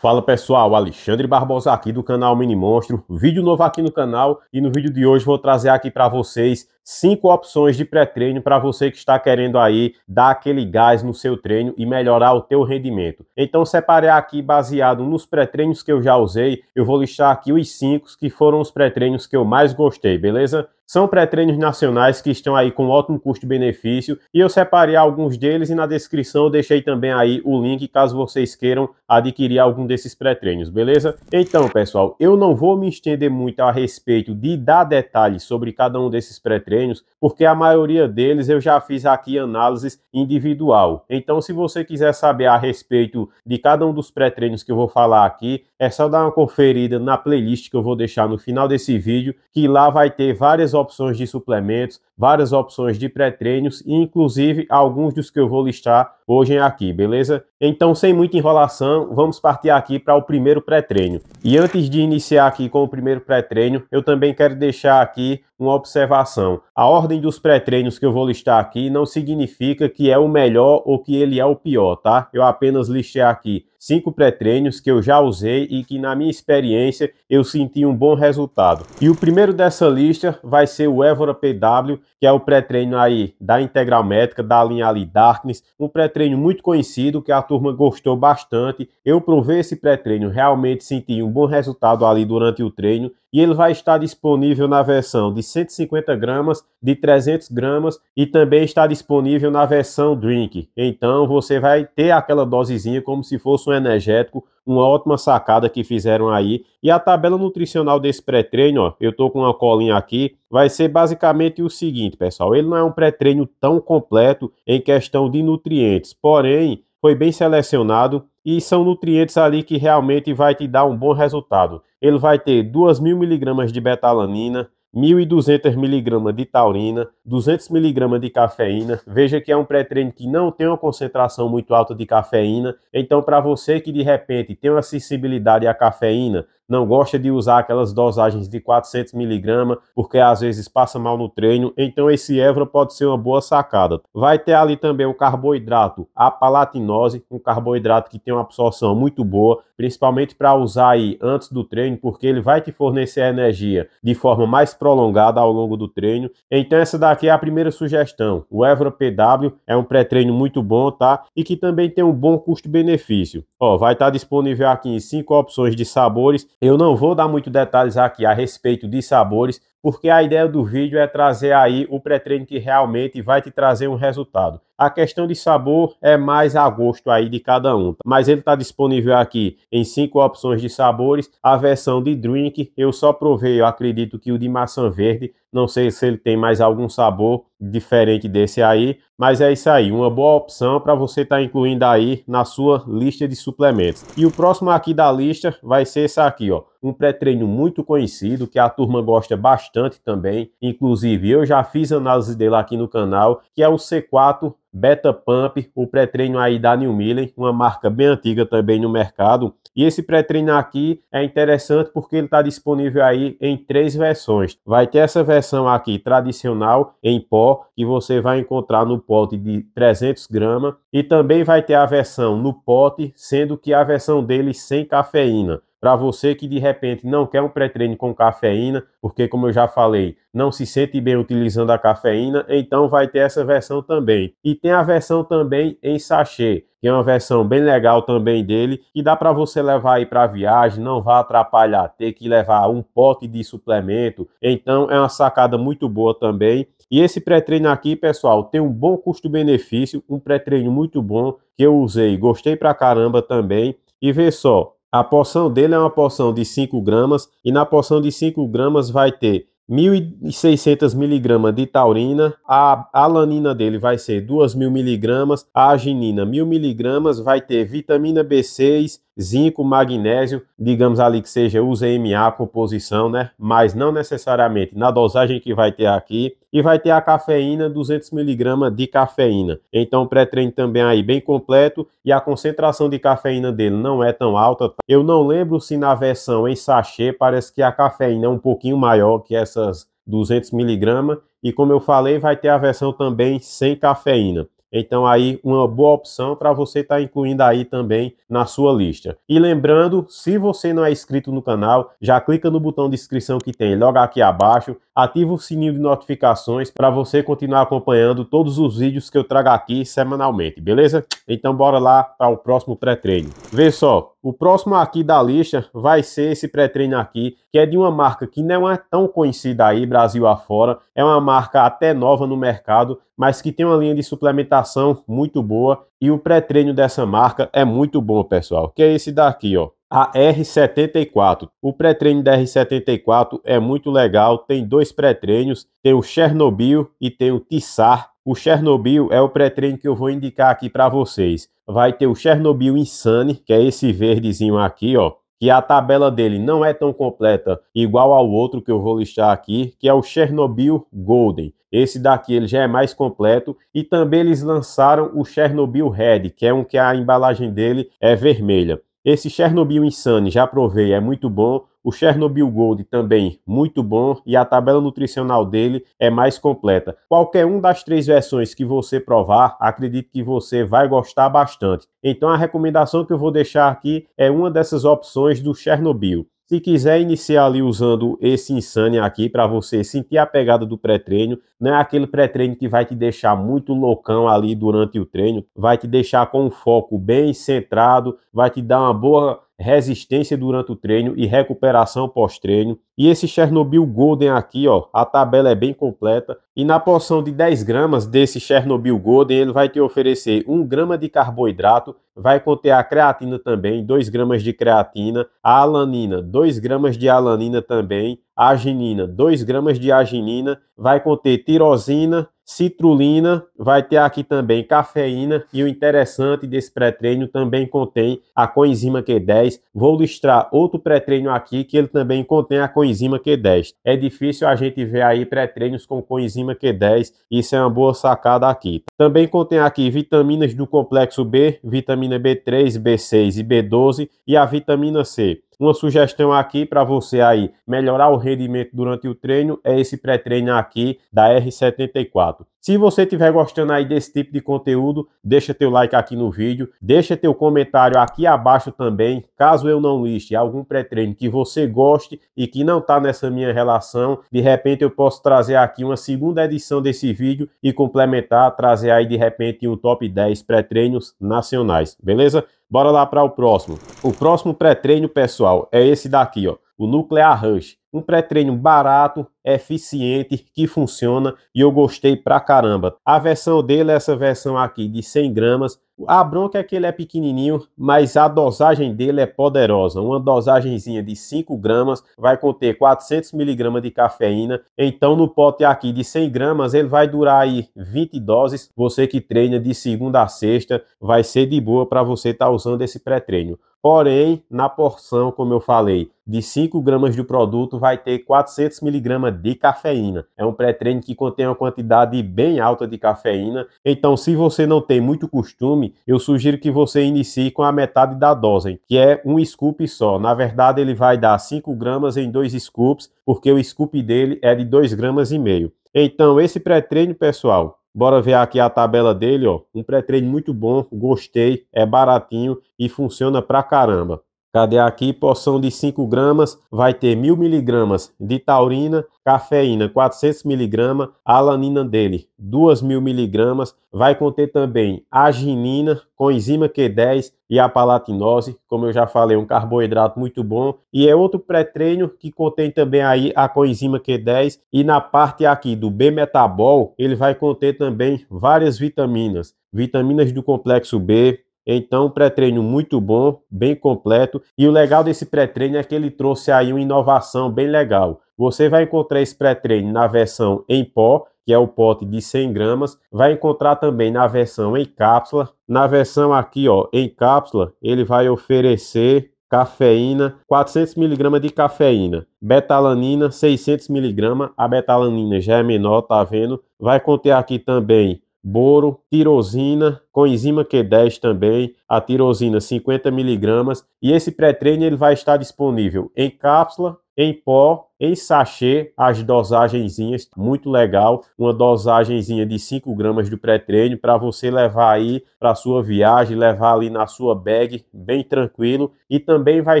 Fala pessoal, Alexandre Barbosa aqui do canal Mini Monstro, vídeo novo aqui no canal e no vídeo de hoje vou trazer aqui para vocês cinco opções de pré-treino para você que está querendo aí dar aquele gás no seu treino e melhorar o teu rendimento. Então separei aqui baseado nos pré-treinos que eu já usei, eu vou listar aqui os cinco que foram os pré-treinos que eu mais gostei, beleza? São pré-treinos nacionais que estão aí com ótimo custo-benefício e eu separei alguns deles e na descrição eu deixei também aí o link caso vocês queiram adquirir algum desses pré-treinos, beleza? Então, pessoal, eu não vou me estender muito a respeito de dar detalhes sobre cada um desses pré-treinos treinos, porque a maioria deles eu já fiz aqui análise individual. Então, se você quiser saber a respeito de cada um dos pré-treinos que eu vou falar aqui, é só dar uma conferida na playlist que eu vou deixar no final desse vídeo, que lá vai ter várias opções de suplementos, várias opções de pré-treinos e inclusive alguns dos que eu vou listar hoje é aqui, beleza? Então, sem muita enrolação, vamos partir aqui para o primeiro pré-treino. E antes de iniciar aqui com o primeiro pré-treino, eu também quero deixar aqui uma observação. A ordem dos pré-treinos que eu vou listar aqui não significa que é o melhor ou que ele é o pior, tá? Eu apenas listei aqui cinco pré-treinos que eu já usei e que na minha experiência eu senti um bom resultado. E o primeiro dessa lista vai ser o Evora PW, que é o pré-treino aí da Integral Métrica, da linha Ali Darkness, um pré-treino muito conhecido que a turma gostou bastante. Eu provei esse pré-treino, realmente senti um bom resultado ali durante o treino e ele vai estar disponível na versão de 150 gramas, de 300 gramas e também está disponível na versão drink. Então você vai ter aquela dosezinha como se fosse um energético, uma ótima sacada que fizeram aí. E a tabela nutricional desse pré-treino, ó, eu estou com uma colinha aqui, vai ser basicamente o seguinte, pessoal, ele não é um pré-treino tão completo em questão de nutrientes, porém foi bem selecionado e são nutrientes ali que realmente vai te dar um bom resultado. Ele vai ter 2.000 miligramas de betalanina, 1.200 miligramas de taurina, 200 miligramas de cafeína. Veja que é um pré-treino que não tem uma concentração muito alta de cafeína. Então, para você que de repente tem uma sensibilidade à cafeína, não gosta de usar aquelas dosagens de 400 miligramas, porque às vezes passa mal no treino, então esse Evra pode ser uma boa sacada. Vai ter ali também o carboidrato, a palatinose, um carboidrato que tem uma absorção muito boa, principalmente para usar aí antes do treino, porque ele vai te fornecer energia de forma mais prolongada ao longo do treino. Então essa daqui é a primeira sugestão. O Evra PW é um pré-treino muito bom, tá? E que também tem um bom custo-benefício. Ó, vai estar tá disponível aqui em cinco opções de sabores eu não vou dar muito detalhes aqui a respeito de sabores, porque a ideia do vídeo é trazer aí o pré-treino que realmente vai te trazer um resultado. A questão de sabor é mais a gosto aí de cada um, tá? mas ele está disponível aqui em cinco opções de sabores. A versão de drink eu só provei, eu acredito que o de maçã verde, não sei se ele tem mais algum sabor diferente desse aí, mas é isso aí, uma boa opção para você estar tá incluindo aí na sua lista de suplementos. E o próximo aqui da lista vai ser esse aqui, ó um pré-treino muito conhecido que a turma gosta bastante também. Inclusive, eu já fiz análise dele aqui no canal, que é o C4 Beta Pump, o pré-treino aí da New Millen, uma marca bem antiga também no mercado. E esse pré-treino aqui é interessante porque ele está disponível aí em três versões. Vai ter essa versão aqui tradicional em pó, que você vai encontrar no pote de 300 gramas. E também vai ter a versão no pote, sendo que a versão dele sem cafeína. Para você que de repente não quer um pré-treino com cafeína, porque como eu já falei, não se sente bem utilizando a cafeína, então vai ter essa versão também. E tem a versão também em sachê, que é uma versão bem legal também dele, que dá para você levar aí para viagem, não vai atrapalhar ter que levar um pote de suplemento. Então é uma sacada muito boa também. E esse pré-treino aqui, pessoal, tem um bom custo-benefício, um pré-treino muito bom que eu usei, gostei pra caramba também. E vê só, a porção dele é uma porção de 5 gramas e na porção de 5 gramas vai ter 1.600 miligramas de taurina, a alanina dele vai ser 2.000 miligramas, a arginina 1.000 miligramas, vai ter vitamina B6, zinco, magnésio, digamos ali que seja UZMA a composição, né? Mas não necessariamente na dosagem que vai ter aqui. E vai ter a cafeína, 200mg de cafeína. Então, pré-treino também aí bem completo. E a concentração de cafeína dele não é tão alta. Eu não lembro se na versão em sachê parece que a cafeína é um pouquinho maior que essas 200mg. E como eu falei, vai ter a versão também sem cafeína. Então aí uma boa opção para você estar tá incluindo aí também na sua lista. E lembrando, se você não é inscrito no canal, já clica no botão de inscrição que tem logo aqui abaixo, ativa o sininho de notificações para você continuar acompanhando todos os vídeos que eu trago aqui semanalmente, beleza? Então bora lá para o próximo pré-treino. Vê só, o próximo aqui da lista vai ser esse pré-treino aqui, que é de uma marca que não é tão conhecida aí, Brasil afora. É uma marca até nova no mercado, mas que tem uma linha de suplementação muito boa. E o pré-treino dessa marca é muito bom, pessoal, que é esse daqui, ó a R74. O pré-treino da R74 é muito legal, tem dois pré-treinos, tem o Chernobyl e tem o Tissar. O Chernobyl é o pré-treino que eu vou indicar aqui para vocês. Vai ter o Chernobyl Insane, que é esse verdezinho aqui, ó. Que a tabela dele não é tão completa igual ao outro que eu vou listar aqui, que é o Chernobyl Golden. Esse daqui ele já é mais completo e também eles lançaram o Chernobyl Red, que é um que a embalagem dele é vermelha. Esse Chernobyl Insane, já provei, é muito bom o Chernobyl Gold também muito bom e a tabela nutricional dele é mais completa. Qualquer um das três versões que você provar, acredito que você vai gostar bastante. Então a recomendação que eu vou deixar aqui é uma dessas opções do Chernobyl. Se quiser iniciar ali usando esse Insane aqui para você sentir a pegada do pré-treino, não é aquele pré-treino que vai te deixar muito loucão ali durante o treino, vai te deixar com o foco bem centrado, vai te dar uma boa resistência durante o treino e recuperação pós-treino, e esse Chernobyl Golden aqui, ó, a tabela é bem completa. E na porção de 10 gramas desse Chernobyl Golden, ele vai te oferecer 1 grama de carboidrato, vai conter a creatina também, 2 gramas de creatina, a alanina, 2 gramas de alanina também, a aginina, 2 gramas de aginina, vai conter tirosina, citrulina, vai ter aqui também cafeína e o interessante desse pré-treino também contém a coenzima Q10. Vou listar outro pré-treino aqui que ele também contém a coenzima coenzima Q10. É difícil a gente ver aí pré-treinos com coenzima Q10, isso é uma boa sacada aqui. Também contém aqui vitaminas do complexo B, vitamina B3, B6 e B12 e a vitamina C. Uma sugestão aqui para você aí melhorar o rendimento durante o treino é esse pré-treino aqui da R74. Se você estiver gostando aí desse tipo de conteúdo, deixa teu like aqui no vídeo, deixa teu comentário aqui abaixo também, caso eu não liste algum pré-treino que você goste e que não está nessa minha relação, de repente eu posso trazer aqui uma segunda edição desse vídeo e complementar, trazer aí de repente um top 10 pré-treinos nacionais, beleza? Bora lá para o próximo. O próximo pré-treino, pessoal, é esse daqui, ó, o Nuclear Rush. Um pré-treino barato, eficiente, que funciona e eu gostei pra caramba. A versão dele é essa versão aqui de 100 gramas a bronca é que ele é pequenininho, mas a dosagem dele é poderosa. Uma dosagemzinha de 5 gramas vai conter 400 miligramas de cafeína. Então, no pote aqui de 100 gramas, ele vai durar aí 20 doses. Você que treina de segunda a sexta, vai ser de boa para você estar tá usando esse pré-treino. Porém, na porção, como eu falei, de 5 gramas de produto vai ter 400 miligramas de cafeína. É um pré-treino que contém uma quantidade bem alta de cafeína. Então, se você não tem muito costume, eu sugiro que você inicie com a metade da dose, que é um scoop só. Na verdade, ele vai dar 5 gramas em dois scoops, porque o scoop dele é de 2 gramas e meio. Então, esse pré-treino, pessoal, Bora ver aqui a tabela dele, ó. Um pré-treino muito bom, gostei, é baratinho e funciona pra caramba. Cadê aqui? Porção de 5 gramas vai ter 1000 miligramas de taurina, cafeína 400 miligramas, alanina dele 2000 miligramas. Vai conter também arginina, coenzima Q10 e a palatinose, como eu já falei, um carboidrato muito bom. E é outro pré-treino que contém também aí a coenzima Q10 e na parte aqui do B-metabol, ele vai conter também várias vitaminas, vitaminas do complexo B, então, um pré-treino muito bom, bem completo. E o legal desse pré-treino é que ele trouxe aí uma inovação bem legal. Você vai encontrar esse pré-treino na versão em pó, que é o pote de 100 gramas. Vai encontrar também na versão em cápsula. Na versão aqui, ó, em cápsula, ele vai oferecer cafeína, 400 mg de cafeína, betalanina, 600 mg. A betalanina já é menor, tá vendo? Vai conter aqui também boro, tirosina, coenzima Q10 também, a tirosina 50 miligramas. E esse pré-treino ele vai estar disponível em cápsula, em pó, em sachê, as dosagenzinhas, muito legal, uma dosagenzinha de 5 gramas do pré-treino para você levar aí para sua viagem, levar ali na sua bag, bem tranquilo, e também vai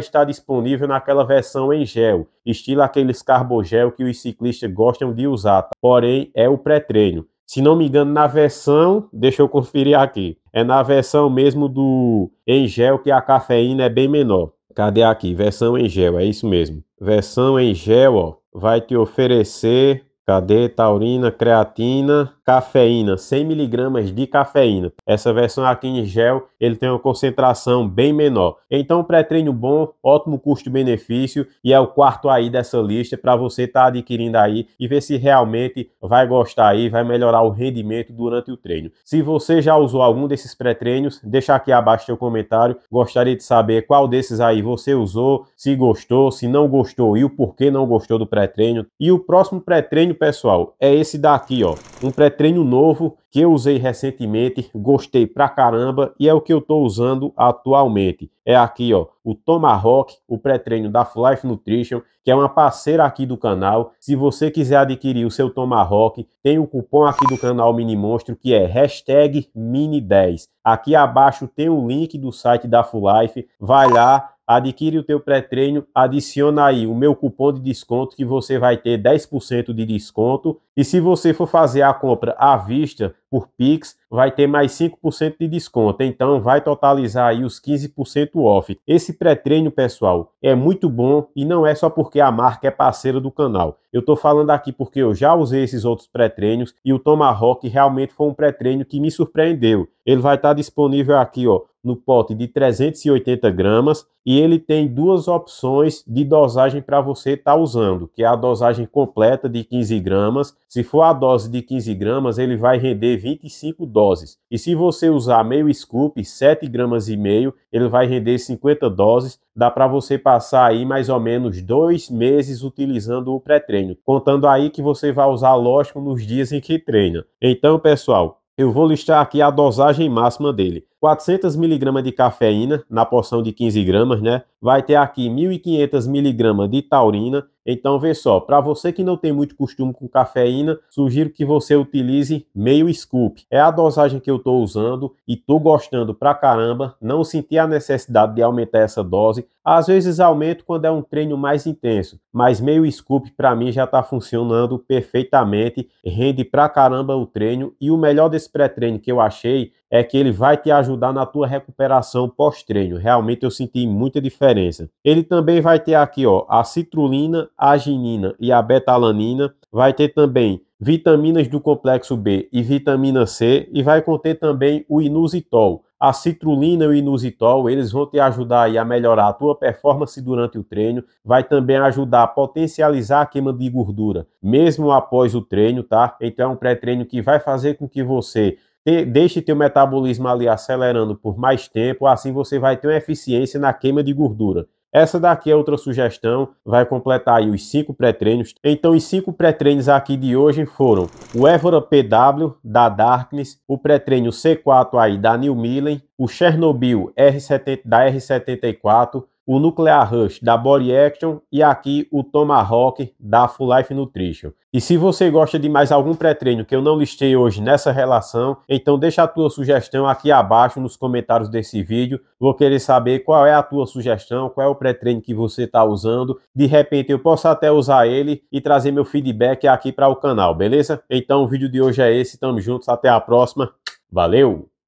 estar disponível naquela versão em gel, estilo aqueles carbogel que os ciclistas gostam de usar, tá? porém é o pré-treino. Se não me engano, na versão, deixa eu conferir aqui. É na versão mesmo do em gel que a cafeína é bem menor. Cadê aqui? Versão em gel, é isso mesmo. Versão em gel, ó, vai te oferecer Cadê? Taurina, creatina, cafeína, 100 miligramas de cafeína. Essa versão aqui em gel, ele tem uma concentração bem menor. Então, pré-treino bom, ótimo custo-benefício e é o quarto aí dessa lista para você estar tá adquirindo aí e ver se realmente vai gostar aí, vai melhorar o rendimento durante o treino. Se você já usou algum desses pré-treinos, deixa aqui abaixo seu comentário. Gostaria de saber qual desses aí você usou, se gostou, se não gostou e o porquê não gostou do pré-treino. E o próximo pré-treino pessoal, é esse daqui, ó. Um pré-treino novo que eu usei recentemente, gostei pra caramba e é o que eu tô usando atualmente. É aqui, ó, o Tomahawk, o pré-treino da Life Nutrition, que é uma parceira aqui do canal. Se você quiser adquirir o seu Tomahawk, tem o cupom aqui do canal Mini Monstro, que é hashtag mini10. Aqui abaixo tem o link do site da Full Life, vai lá, adquire o teu pré-treino, adiciona aí o meu cupom de desconto que você vai ter 10% de desconto. E se você for fazer a compra à vista por Pix, vai ter mais 5% de desconto. Então vai totalizar aí os 15% off. Esse pré-treino, pessoal, é muito bom e não é só porque a marca é parceira do canal. Eu tô falando aqui porque eu já usei esses outros pré-treinos e o Tomahawk realmente foi um pré-treino que me surpreendeu. Ele vai estar tá disponível aqui, ó, no pote de 380 gramas e ele tem duas opções de dosagem para você estar tá usando, que é a dosagem completa de 15 gramas. Se for a dose de 15 gramas, ele vai render 25 doses. E se você usar meio scoop, 7 gramas e meio, ele vai render 50 doses. Dá para você passar aí mais ou menos dois meses utilizando o pré-treino, contando aí que você vai usar lógico nos dias em que treina. Então, pessoal, eu vou listar aqui a dosagem máxima dele. 400 mg de cafeína, na porção de 15 gramas, né? Vai ter aqui 1.500 mg de taurina, então, vê só, para você que não tem muito costume com cafeína, sugiro que você utilize meio scoop. É a dosagem que eu estou usando e estou gostando pra caramba. Não senti a necessidade de aumentar essa dose. Às vezes aumento quando é um treino mais intenso, mas meio scoop para mim já está funcionando perfeitamente. Rende pra caramba o treino e o melhor desse pré-treino que eu achei é que ele vai te ajudar na tua recuperação pós-treino. Realmente eu senti muita diferença. Ele também vai ter aqui, ó, a citrulina, arginina e a betalanina, vai ter também vitaminas do complexo B e vitamina C e vai conter também o inusitol. A citrulina e o inusitol, eles vão te ajudar a melhorar a tua performance durante o treino, vai também ajudar a potencializar a queima de gordura, mesmo após o treino, tá? Então é um pré-treino que vai fazer com que você deixe teu metabolismo ali acelerando por mais tempo, assim você vai ter uma eficiência na queima de gordura. Essa daqui é outra sugestão, vai completar aí os cinco pré-treinos. Então, os cinco pré-treinos aqui de hoje foram o Évora PW da Darkness, o pré-treino C4 aí da New Millen, o Chernobyl R70 da R74, o Nuclear Rush da Body Action e aqui o Tomahawk da Full Life Nutrition. E se você gosta de mais algum pré-treino que eu não listei hoje nessa relação, então deixa a tua sugestão aqui abaixo nos comentários desse vídeo. Vou querer saber qual é a tua sugestão, qual é o pré-treino que você está usando. De repente eu posso até usar ele e trazer meu feedback aqui para o canal, beleza? Então o vídeo de hoje é esse, tamo juntos, até a próxima. Valeu!